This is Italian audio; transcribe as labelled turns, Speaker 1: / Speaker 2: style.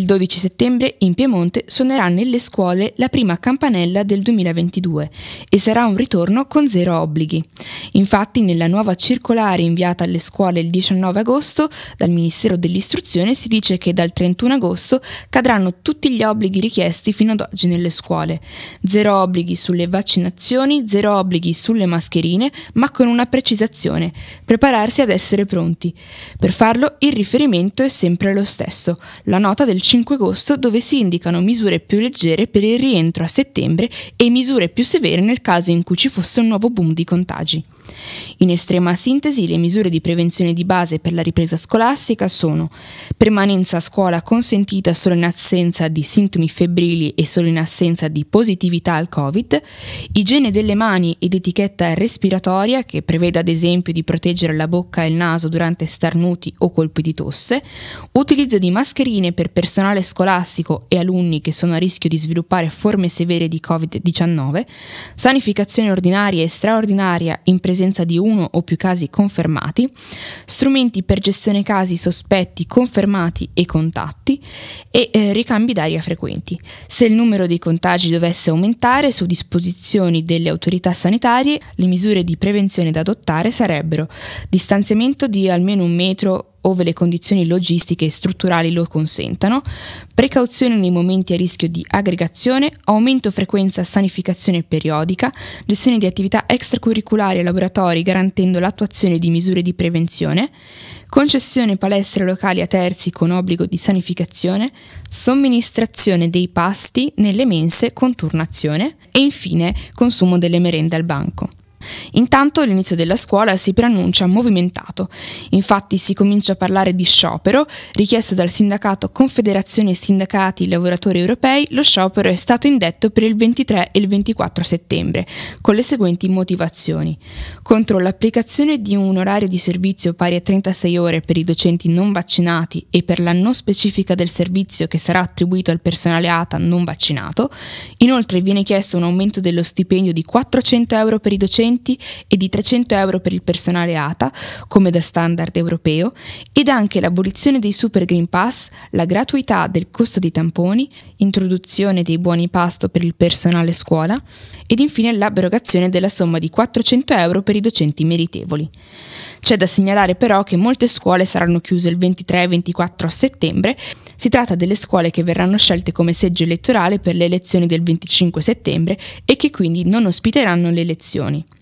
Speaker 1: Il 12 settembre in Piemonte suonerà nelle scuole la prima campanella del 2022 e sarà un ritorno con zero obblighi. Infatti nella nuova circolare inviata alle scuole il 19 agosto dal Ministero dell'Istruzione si dice che dal 31 agosto cadranno tutti gli obblighi richiesti fino ad oggi nelle scuole. Zero obblighi sulle vaccinazioni, zero obblighi sulle mascherine, ma con una precisazione, prepararsi ad essere pronti. Per farlo il riferimento è sempre lo stesso, la nota del 5 agosto dove si indicano misure più leggere per il rientro a settembre e misure più severe nel caso in cui ci fosse un nuovo boom di contagi. In estrema sintesi, le misure di prevenzione di base per la ripresa scolastica sono permanenza a scuola consentita solo in assenza di sintomi febbrili e solo in assenza di positività al Covid, igiene delle mani ed etichetta respiratoria che prevede ad esempio di proteggere la bocca e il naso durante starnuti o colpi di tosse, utilizzo di mascherine per personale scolastico e alunni che sono a rischio di sviluppare forme severe di Covid-19, sanificazione ordinaria e straordinaria in presenza presenza di uno o più casi confermati, strumenti per gestione casi sospetti confermati e contatti e eh, ricambi d'aria frequenti. Se il numero dei contagi dovesse aumentare su disposizioni delle autorità sanitarie, le misure di prevenzione da adottare sarebbero distanziamento di almeno un metro ove le condizioni logistiche e strutturali lo consentano, precauzione nei momenti a rischio di aggregazione, aumento frequenza sanificazione periodica, gestione di attività extracurriculari e laboratori garantendo l'attuazione di misure di prevenzione, concessione palestre locali a terzi con obbligo di sanificazione, somministrazione dei pasti nelle mense con turnazione e infine consumo delle merende al banco. Intanto l'inizio della scuola si preannuncia movimentato. Infatti si comincia a parlare di sciopero, richiesto dal sindacato Confederazione Sindacati Lavoratori Europei, lo sciopero è stato indetto per il 23 e il 24 settembre, con le seguenti motivazioni. Contro l'applicazione di un orario di servizio pari a 36 ore per i docenti non vaccinati e per la non specifica del servizio che sarà attribuito al personale ATA non vaccinato. Inoltre viene chiesto un aumento dello stipendio di 400 euro per i docenti docenti e di 300 euro per il personale ATA, come da standard europeo, ed anche l'abolizione dei Super Green Pass, la gratuità del costo dei tamponi, introduzione dei buoni pasto per il personale scuola ed infine l'abrogazione della somma di 400 euro per i docenti meritevoli. C'è da segnalare però che molte scuole saranno chiuse il 23 e 24 settembre. Si tratta delle scuole che verranno scelte come seggio elettorale per le elezioni del 25 settembre e che quindi non ospiteranno le elezioni.